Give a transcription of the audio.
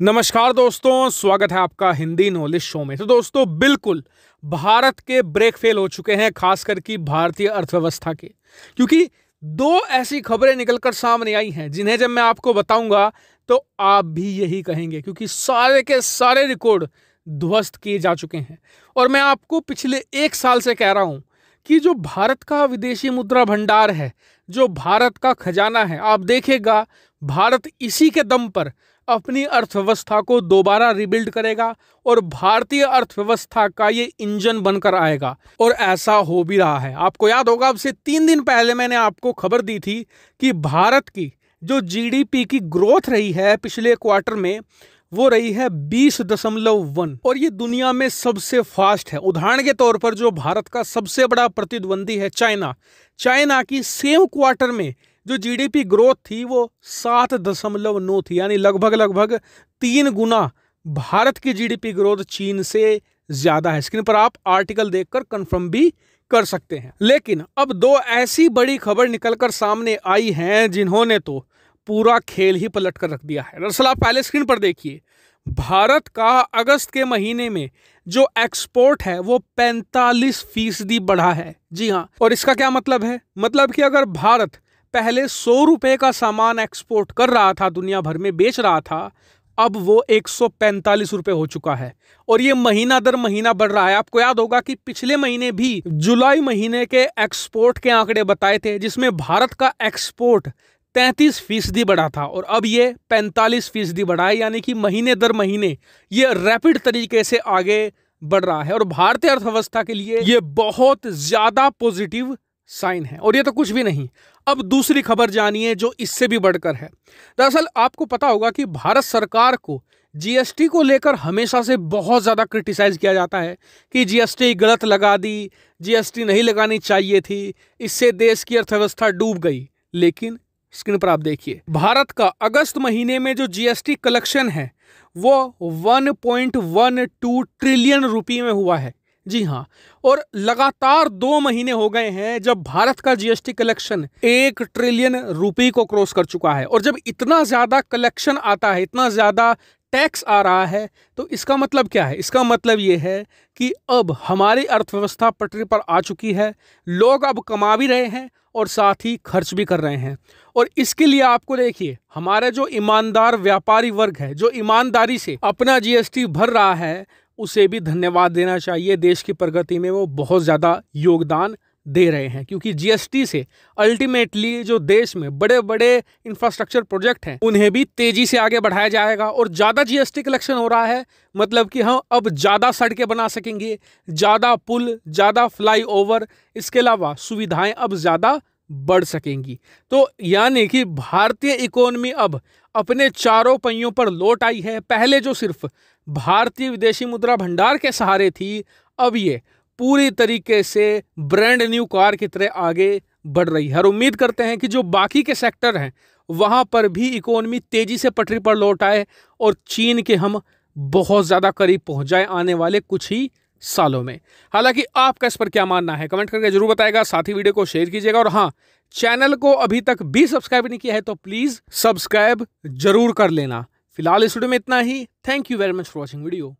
नमस्कार दोस्तों स्वागत है आपका हिंदी नॉलेज शो में तो दोस्तों बिल्कुल भारत के ब्रेक फेल हो चुके हैं खासकर की भारतीय अर्थव्यवस्था के क्योंकि दो ऐसी खबरें निकलकर सामने आई हैं जिन्हें जब मैं आपको बताऊंगा तो आप भी यही कहेंगे क्योंकि सारे के सारे रिकॉर्ड ध्वस्त किए जा चुके हैं और मैं आपको पिछले एक साल से कह रहा हूँ कि जो भारत का विदेशी मुद्रा भंडार है जो भारत का खजाना है आप देखेगा भारत इसी के दम पर अपनी अर्थव्यवस्था को दोबारा रिबिल्ड करेगा और भारतीय अर्थव्यवस्था का ये इंजन बनकर आएगा और ऐसा हो भी रहा है आपको याद होगा अब से तीन दिन पहले मैंने आपको खबर दी थी कि भारत की जो जीडीपी की ग्रोथ रही है पिछले क्वार्टर में वो रही है बीस दशमलव वन और ये दुनिया में सबसे फास्ट है उदाहरण के तौर पर जो भारत का सबसे बड़ा प्रतिद्वंदी है चाइना चाइना की सेम क्वार्टर में जो जीडीपी ग्रोथ थी वो सात दशमलव नौ थी यानी लगभग लगभग तीन गुना भारत की जीडीपी ग्रोथ चीन से ज़्यादा है स्क्रीन पर आप आर्टिकल देखकर कंफर्म भी कर सकते हैं लेकिन अब दो ऐसी बड़ी खबर निकलकर सामने आई हैं जिन्होंने तो पूरा खेल ही पलट कर रख दिया है दरअसल आप पहले स्क्रीन पर देखिए भारत का अगस्त के महीने में जो एक्सपोर्ट है वो 45 फीसदी बढ़ा है जी हाँ और इसका क्या मतलब है मतलब कि अगर भारत पहले सौ रुपये का सामान एक्सपोर्ट कर रहा था दुनिया भर में बेच रहा था अब वो एक सौ पैंतालीस रुपये हो चुका है और ये महीना दर महीना बढ़ रहा है आपको याद होगा कि पिछले महीने भी जुलाई महीने के एक्सपोर्ट के आंकड़े बताए थे जिसमें भारत का एक्सपोर्ट तैंतीस फीसदी बढ़ा था और अब ये पैंतालीस फीसदी बढ़ा है यानी कि महीने दर महीने ये रैपिड तरीके से आगे बढ़ रहा है और भारतीय अर्थव्यवस्था के लिए ये बहुत ज़्यादा पॉजिटिव साइन है और ये तो कुछ भी नहीं अब दूसरी खबर जानिए जो इससे भी बढ़कर है दरअसल आपको पता होगा कि भारत सरकार को जीएसटी को लेकर हमेशा से बहुत ज़्यादा क्रिटिसाइज किया जाता है कि जीएसटी गलत लगा दी जीएसटी नहीं लगानी चाहिए थी इससे देश की अर्थव्यवस्था डूब गई लेकिन स्क्रीन पर आप देखिए भारत का अगस्त महीने में जो जीएसटी कलेक्शन है वो 1.12 ट्रिलियन रुपये में हुआ है जी हाँ और लगातार दो महीने हो गए हैं जब भारत का जीएसटी कलेक्शन एक ट्रिलियन रुपी को क्रॉस कर चुका है और जब इतना ज़्यादा कलेक्शन आता है इतना ज़्यादा टैक्स आ रहा है तो इसका मतलब क्या है इसका मतलब ये है कि अब हमारी अर्थव्यवस्था पटरी पर आ चुकी है लोग अब कमा भी रहे हैं और साथ ही खर्च भी कर रहे हैं और इसके लिए आपको देखिए हमारे जो ईमानदार व्यापारी वर्ग है जो ईमानदारी से अपना जीएसटी भर रहा है उसे भी धन्यवाद देना चाहिए देश की प्रगति में वो बहुत ज़्यादा योगदान दे रहे हैं क्योंकि जीएसटी से अल्टीमेटली जो देश में बड़े बड़े इंफ्रास्ट्रक्चर प्रोजेक्ट हैं उन्हें भी तेजी से आगे बढ़ाया जाएगा और ज़्यादा जीएसटी कलेक्शन हो रहा है मतलब कि हम हाँ, अब ज़्यादा सड़कें बना सकेंगे ज़्यादा पुल ज़्यादा फ्लाईओवर इसके अलावा सुविधाएं अब ज़्यादा बढ़ सकेंगी तो यानी कि भारतीय इकोनमी अब अपने चारों पहियों पर लौट आई है पहले जो सिर्फ भारतीय विदेशी मुद्रा भंडार के सहारे थी अब ये पूरी तरीके से ब्रांड न्यू कार की तरह आगे बढ़ रही है और उम्मीद करते हैं कि जो बाकी के सेक्टर हैं वहाँ पर भी इकोनॉमी तेज़ी से पटरी पर लौट आए और चीन के हम बहुत ज़्यादा करीब पहुँच जाए आने वाले कुछ ही सालों में हालांकि आपका इस पर क्या मानना है कमेंट करके जरूर बताएगा साथ ही वीडियो को शेयर कीजिएगा और हाँ चैनल को अभी तक भी सब्सक्राइब नहीं किया है तो प्लीज़ सब्सक्राइब जरूर कर लेना फिलहाल इस वीडियो में इतना ही thank you very much for watching video